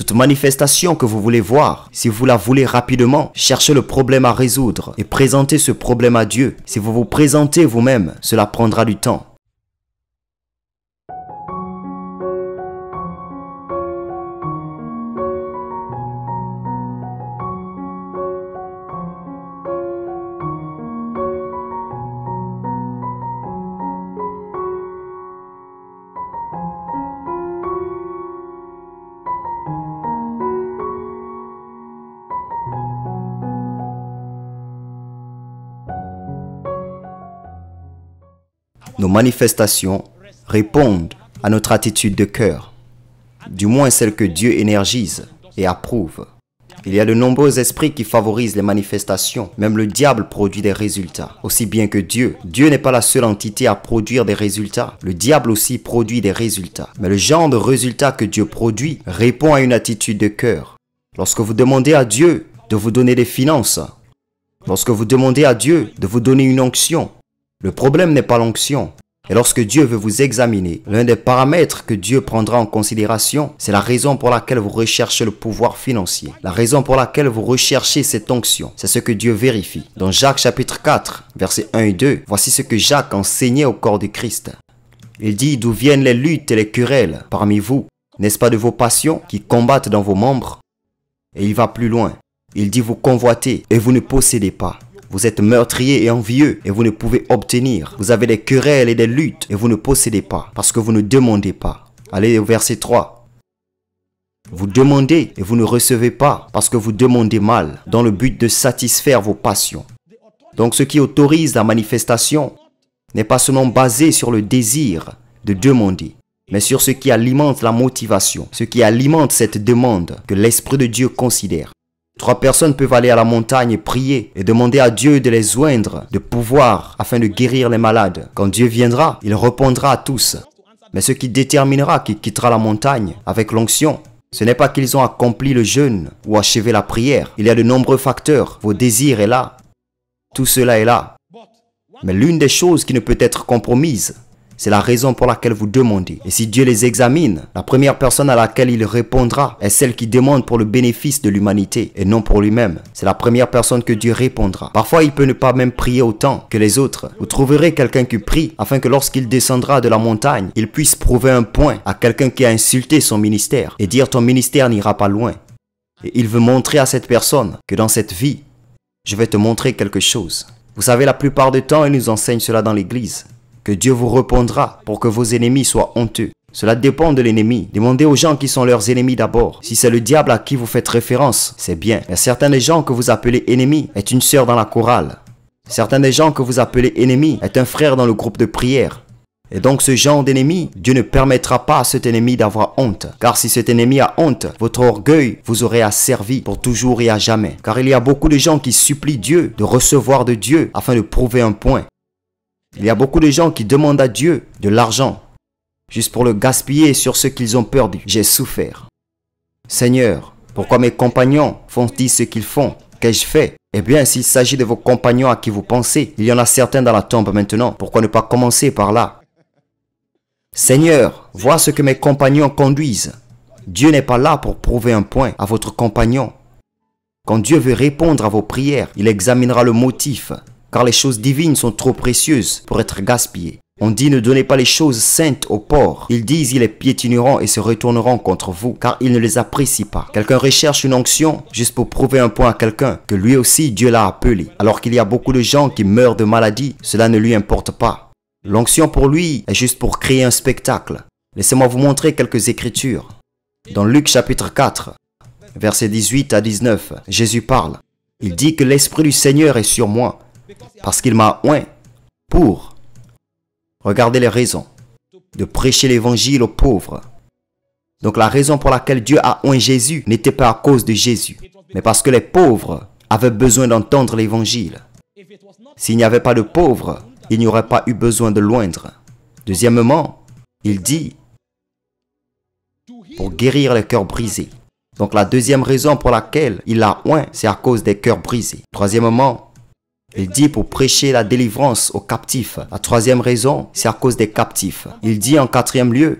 Toute manifestation que vous voulez voir, si vous la voulez rapidement, cherchez le problème à résoudre et présentez ce problème à Dieu. Si vous vous présentez vous-même, cela prendra du temps. nos manifestations répondent à notre attitude de cœur, du moins celle que Dieu énergise et approuve. Il y a de nombreux esprits qui favorisent les manifestations. Même le diable produit des résultats, aussi bien que Dieu. Dieu n'est pas la seule entité à produire des résultats. Le diable aussi produit des résultats. Mais le genre de résultat que Dieu produit répond à une attitude de cœur. Lorsque vous demandez à Dieu de vous donner des finances, lorsque vous demandez à Dieu de vous donner une onction, le problème n'est pas l'onction. Et lorsque Dieu veut vous examiner, l'un des paramètres que Dieu prendra en considération, c'est la raison pour laquelle vous recherchez le pouvoir financier, la raison pour laquelle vous recherchez cette onction. C'est ce que Dieu vérifie. Dans Jacques chapitre 4, versets 1 et 2, voici ce que Jacques enseignait au corps de Christ. Il dit, d'où viennent les luttes et les querelles parmi vous N'est-ce pas de vos passions qui combattent dans vos membres Et il va plus loin. Il dit, vous convoitez et vous ne possédez pas. Vous êtes meurtrier et envieux et vous ne pouvez obtenir. Vous avez des querelles et des luttes et vous ne possédez pas parce que vous ne demandez pas. Allez au verset 3. Vous demandez et vous ne recevez pas parce que vous demandez mal dans le but de satisfaire vos passions. Donc ce qui autorise la manifestation n'est pas seulement basé sur le désir de demander, mais sur ce qui alimente la motivation, ce qui alimente cette demande que l'Esprit de Dieu considère. Trois personnes peuvent aller à la montagne et prier et demander à Dieu de les joindre, de pouvoir, afin de guérir les malades. Quand Dieu viendra, il répondra à tous. Mais ce qui déterminera qui quittera la montagne avec l'onction, ce n'est pas qu'ils ont accompli le jeûne ou achevé la prière. Il y a de nombreux facteurs. Vos désirs sont là. Tout cela est là. Mais l'une des choses qui ne peut être compromise, c'est la raison pour laquelle vous demandez. Et si Dieu les examine, la première personne à laquelle il répondra est celle qui demande pour le bénéfice de l'humanité et non pour lui-même. C'est la première personne que Dieu répondra. Parfois, il peut ne pas même prier autant que les autres. Vous trouverez quelqu'un qui prie afin que lorsqu'il descendra de la montagne, il puisse prouver un point à quelqu'un qui a insulté son ministère et dire ton ministère n'ira pas loin. Et il veut montrer à cette personne que dans cette vie, je vais te montrer quelque chose. Vous savez, la plupart du temps, il nous enseigne cela dans l'église. Dieu vous répondra pour que vos ennemis soient honteux. Cela dépend de l'ennemi. Demandez aux gens qui sont leurs ennemis d'abord. Si c'est le diable à qui vous faites référence, c'est bien. Mais certains des gens que vous appelez ennemis est une sœur dans la chorale. Certains des gens que vous appelez ennemis est un frère dans le groupe de prière. Et donc ce genre d'ennemi, Dieu ne permettra pas à cet ennemi d'avoir honte. Car si cet ennemi a honte, votre orgueil vous aurait asservi pour toujours et à jamais. Car il y a beaucoup de gens qui supplient Dieu de recevoir de Dieu afin de prouver un point. Il y a beaucoup de gens qui demandent à Dieu de l'argent, juste pour le gaspiller sur ce qu'ils ont perdu. J'ai souffert. Seigneur, pourquoi mes compagnons font-ils ce qu'ils font Qu'ai-je fait Eh bien, s'il s'agit de vos compagnons à qui vous pensez, il y en a certains dans la tombe maintenant. Pourquoi ne pas commencer par là Seigneur, vois ce que mes compagnons conduisent. Dieu n'est pas là pour prouver un point à votre compagnon. Quand Dieu veut répondre à vos prières, il examinera le motif car les choses divines sont trop précieuses pour être gaspillées. On dit ne donnez pas les choses saintes aux porcs. Ils disent ils les piétineront et se retourneront contre vous, car ils ne les apprécient pas. Quelqu'un recherche une onction juste pour prouver un point à quelqu'un que lui aussi Dieu l'a appelé. Alors qu'il y a beaucoup de gens qui meurent de maladie, cela ne lui importe pas. L'onction pour lui est juste pour créer un spectacle. Laissez-moi vous montrer quelques écritures. Dans Luc chapitre 4, versets 18 à 19, Jésus parle. Il dit que l'Esprit du Seigneur est sur moi parce qu'il m'a oint pour. regarder les raisons de prêcher l'évangile aux pauvres. Donc la raison pour laquelle Dieu a oint Jésus n'était pas à cause de Jésus, mais parce que les pauvres avaient besoin d'entendre l'évangile. S'il n'y avait pas de pauvres, il n'y aurait pas eu besoin de loindre. Deuxièmement, il dit pour guérir les cœurs brisés. Donc la deuxième raison pour laquelle il a oint, c'est à cause des cœurs brisés. Troisièmement, il dit pour prêcher la délivrance aux captifs. La troisième raison, c'est à cause des captifs. Il dit en quatrième lieu,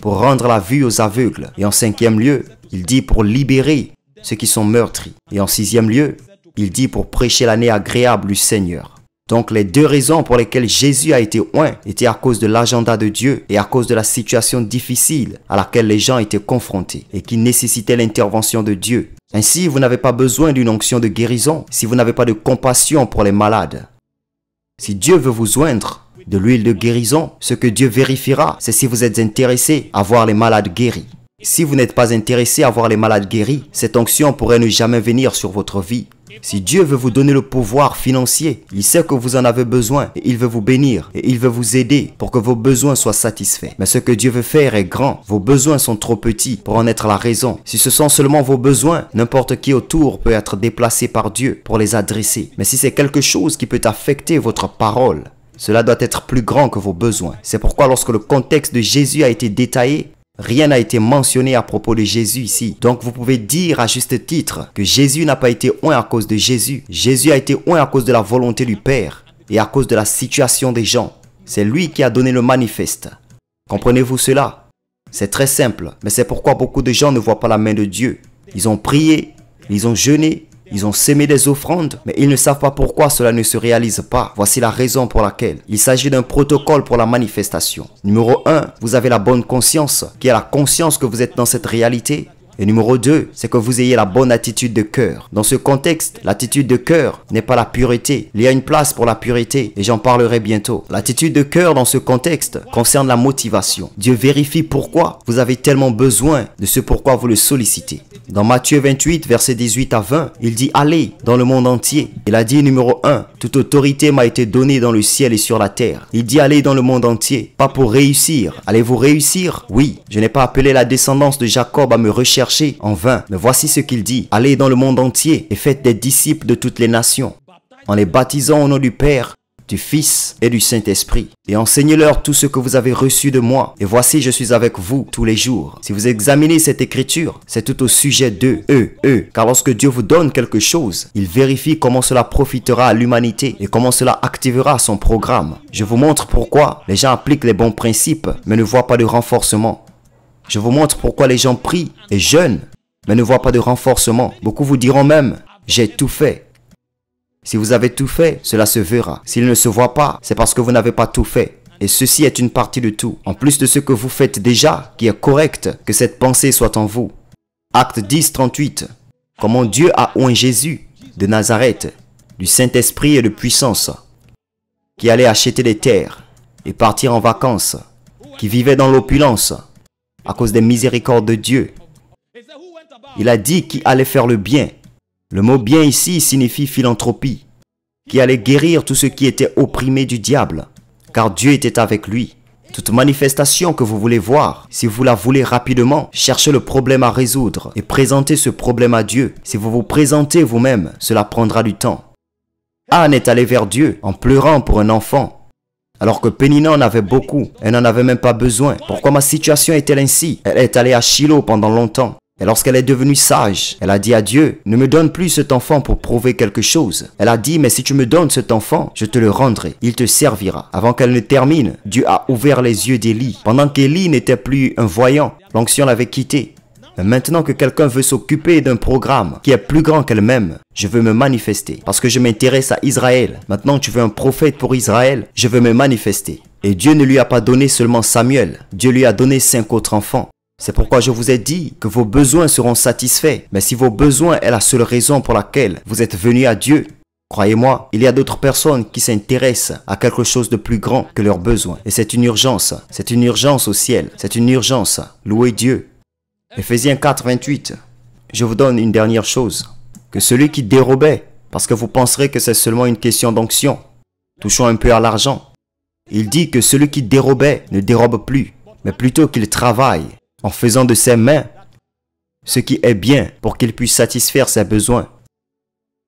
pour rendre la vue aux aveugles. Et en cinquième lieu, il dit pour libérer ceux qui sont meurtris. Et en sixième lieu, il dit pour prêcher l'année agréable du Seigneur. Donc les deux raisons pour lesquelles Jésus a été oint étaient à cause de l'agenda de Dieu et à cause de la situation difficile à laquelle les gens étaient confrontés et qui nécessitait l'intervention de Dieu ainsi, vous n'avez pas besoin d'une onction de guérison si vous n'avez pas de compassion pour les malades. Si Dieu veut vous joindre de l'huile de guérison, ce que Dieu vérifiera, c'est si vous êtes intéressé à voir les malades guéris. Si vous n'êtes pas intéressé à voir les malades guéris, cette onction pourrait ne jamais venir sur votre vie. Si Dieu veut vous donner le pouvoir financier, il sait que vous en avez besoin et il veut vous bénir et il veut vous aider pour que vos besoins soient satisfaits. Mais ce que Dieu veut faire est grand. Vos besoins sont trop petits pour en être la raison. Si ce sont seulement vos besoins, n'importe qui autour peut être déplacé par Dieu pour les adresser. Mais si c'est quelque chose qui peut affecter votre parole, cela doit être plus grand que vos besoins. C'est pourquoi lorsque le contexte de Jésus a été détaillé, Rien n'a été mentionné à propos de Jésus ici. Donc vous pouvez dire à juste titre que Jésus n'a pas été oint à cause de Jésus. Jésus a été oint à cause de la volonté du Père et à cause de la situation des gens. C'est lui qui a donné le manifeste. Comprenez-vous cela C'est très simple, mais c'est pourquoi beaucoup de gens ne voient pas la main de Dieu. Ils ont prié, ils ont jeûné, ils ont sémé des offrandes, mais ils ne savent pas pourquoi cela ne se réalise pas. Voici la raison pour laquelle. Il s'agit d'un protocole pour la manifestation. Numéro 1, vous avez la bonne conscience, qui est la conscience que vous êtes dans cette réalité. Et numéro 2, c'est que vous ayez la bonne attitude de cœur. Dans ce contexte, l'attitude de cœur n'est pas la pureté. Il y a une place pour la pureté et j'en parlerai bientôt. L'attitude de cœur dans ce contexte concerne la motivation. Dieu vérifie pourquoi vous avez tellement besoin de ce pourquoi vous le sollicitez. Dans Matthieu 28, verset 18 à 20, il dit Allez dans le monde entier. Il a dit numéro 1, toute autorité m'a été donnée dans le ciel et sur la terre. Il dit Allez dans le monde entier, pas pour réussir. Allez-vous réussir Oui, je n'ai pas appelé la descendance de Jacob à me rechercher en vain. Mais voici ce qu'il dit Allez dans le monde entier et faites des disciples de toutes les nations en les baptisant au nom du Père, du Fils et du Saint-Esprit. Et enseignez-leur tout ce que vous avez reçu de moi. Et voici, je suis avec vous tous les jours. Si vous examinez cette écriture, c'est tout au sujet d'eux, eux, eux. Car lorsque Dieu vous donne quelque chose, il vérifie comment cela profitera à l'humanité et comment cela activera son programme. Je vous montre pourquoi les gens appliquent les bons principes, mais ne voient pas de renforcement. Je vous montre pourquoi les gens prient et jeûnent, mais ne voient pas de renforcement. Beaucoup vous diront même, j'ai tout fait, si vous avez tout fait, cela se verra. S'il ne se voit pas, c'est parce que vous n'avez pas tout fait. Et ceci est une partie de tout. En plus de ce que vous faites déjà, qui est correct, que cette pensée soit en vous. Acte 10, 38. Comment Dieu a oint Jésus de Nazareth, du Saint-Esprit et de puissance, qui allait acheter des terres et partir en vacances, qui vivait dans l'opulence à cause des miséricordes de Dieu. Il a dit qu'il allait faire le bien le mot bien ici signifie philanthropie, qui allait guérir tout ce qui était opprimé du diable, car Dieu était avec lui. Toute manifestation que vous voulez voir, si vous la voulez rapidement, cherchez le problème à résoudre et présentez ce problème à Dieu. Si vous vous présentez vous-même, cela prendra du temps. Anne est allée vers Dieu en pleurant pour un enfant, alors que Pénina en avait beaucoup, elle n'en avait même pas besoin. Pourquoi ma situation est-elle ainsi Elle est allée à Shiloh pendant longtemps. Et lorsqu'elle est devenue sage, elle a dit à Dieu, ne me donne plus cet enfant pour prouver quelque chose. Elle a dit, mais si tu me donnes cet enfant, je te le rendrai, il te servira. Avant qu'elle ne termine, Dieu a ouvert les yeux d'Élie. Pendant qu'Élie n'était plus un voyant, l'onction l'avait quitté. maintenant que quelqu'un veut s'occuper d'un programme qui est plus grand qu'elle-même, je veux me manifester parce que je m'intéresse à Israël. Maintenant tu veux un prophète pour Israël, je veux me manifester. Et Dieu ne lui a pas donné seulement Samuel, Dieu lui a donné cinq autres enfants. C'est pourquoi je vous ai dit que vos besoins seront satisfaits. Mais si vos besoins est la seule raison pour laquelle vous êtes venu à Dieu, Croyez-moi, il y a d'autres personnes qui s'intéressent à quelque chose de plus grand que leurs besoins. Et c'est une urgence. C'est une urgence au ciel. C'est une urgence. Louez Dieu. Ephésiens 4, 28. Je vous donne une dernière chose. Que celui qui dérobait, parce que vous penserez que c'est seulement une question d'onction, touchant un peu à l'argent, il dit que celui qui dérobait ne dérobe plus, mais plutôt qu'il travaille, en faisant de ses mains ce qui est bien pour qu'il puisse satisfaire ses besoins.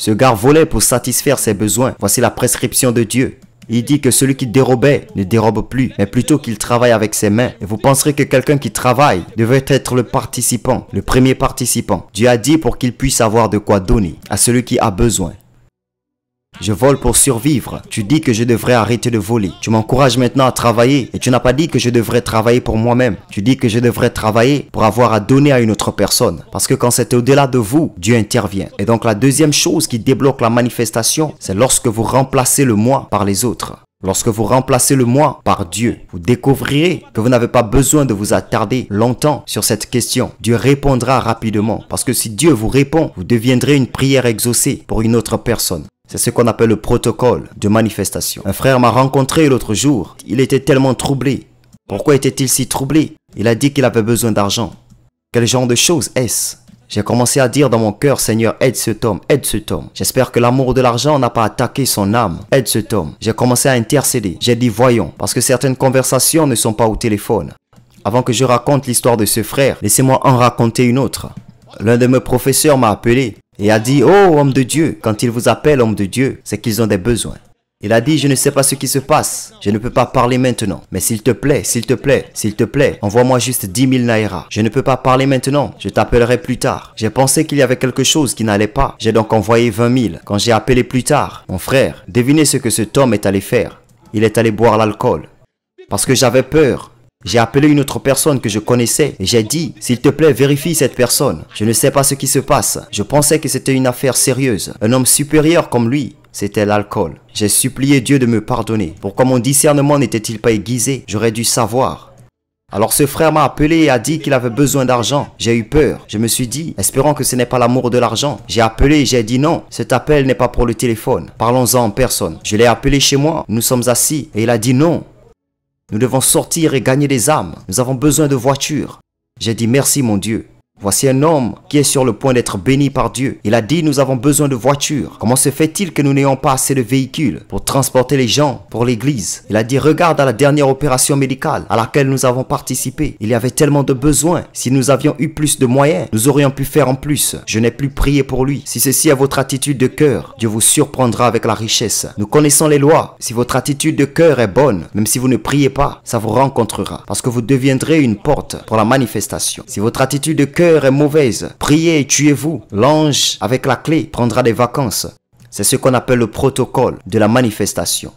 Ce gars volait pour satisfaire ses besoins. Voici la prescription de Dieu. Il dit que celui qui dérobait ne dérobe plus, mais plutôt qu'il travaille avec ses mains. Et vous penserez que quelqu'un qui travaille devait être le participant, le premier participant. Dieu a dit pour qu'il puisse avoir de quoi donner à celui qui a besoin. Je vole pour survivre. Tu dis que je devrais arrêter de voler. Tu m'encourages maintenant à travailler et tu n'as pas dit que je devrais travailler pour moi-même. Tu dis que je devrais travailler pour avoir à donner à une autre personne. Parce que quand c'est au-delà de vous, Dieu intervient. Et donc la deuxième chose qui débloque la manifestation, c'est lorsque vous remplacez le moi par les autres. Lorsque vous remplacez le moi par Dieu, vous découvrirez que vous n'avez pas besoin de vous attarder longtemps sur cette question. Dieu répondra rapidement parce que si Dieu vous répond, vous deviendrez une prière exaucée pour une autre personne. C'est ce qu'on appelle le protocole de manifestation. Un frère m'a rencontré l'autre jour. Il était tellement troublé. Pourquoi était-il si troublé Il a dit qu'il avait besoin d'argent. Quel genre de chose est-ce J'ai commencé à dire dans mon cœur, Seigneur, aide ce homme, aide ce homme. J'espère que l'amour de l'argent n'a pas attaqué son âme. Aide ce homme. J'ai commencé à intercéder. J'ai dit, voyons, parce que certaines conversations ne sont pas au téléphone. Avant que je raconte l'histoire de ce frère, laissez-moi en raconter une autre. L'un de mes professeurs m'a appelé et a dit, oh homme de Dieu, quand ils vous appellent homme de Dieu, c'est qu'ils ont des besoins. Il a dit, je ne sais pas ce qui se passe, je ne peux pas parler maintenant, mais s'il te plaît, s'il te plaît, s'il te plaît, envoie-moi juste 10 000 naira. Je ne peux pas parler maintenant, je t'appellerai plus tard. J'ai pensé qu'il y avait quelque chose qui n'allait pas, j'ai donc envoyé 20 000. Quand j'ai appelé plus tard, mon frère, devinez ce que cet homme est allé faire. Il est allé boire l'alcool. Parce que j'avais peur, j'ai appelé une autre personne que je connaissais. et J'ai dit, s'il te plaît, vérifie cette personne. Je ne sais pas ce qui se passe. Je pensais que c'était une affaire sérieuse. Un homme supérieur comme lui, c'était l'alcool. J'ai supplié Dieu de me pardonner. Pourquoi mon discernement n'était-il pas aiguisé J'aurais dû savoir. Alors ce frère m'a appelé et a dit qu'il avait besoin d'argent. J'ai eu peur. Je me suis dit, espérant que ce n'est pas l'amour de l'argent. J'ai appelé et j'ai dit non, cet appel n'est pas pour le téléphone. Parlons-en en personne. Je l'ai appelé chez moi, nous sommes assis et il a dit non, nous devons sortir et gagner des âmes. Nous avons besoin de voitures. J'ai dit merci mon Dieu. Voici un homme qui est sur le point d'être béni par Dieu. Il a dit, nous avons besoin de voitures. Comment se fait-il que nous n'ayons pas assez de véhicules pour transporter les gens pour l'église Il a dit, regarde à la dernière opération médicale à laquelle nous avons participé. Il y avait tellement de besoins. Si nous avions eu plus de moyens, nous aurions pu faire en plus. Je n'ai plus prié pour lui. Si ceci est votre attitude de cœur, Dieu vous surprendra avec la richesse. Nous connaissons les lois. Si votre attitude de cœur est bonne, même si vous ne priez pas, ça vous rencontrera. Parce que vous deviendrez une porte pour la manifestation. Si votre attitude de cœur est mauvaise. Priez et tuez-vous. L'ange avec la clé prendra des vacances. C'est ce qu'on appelle le protocole de la manifestation.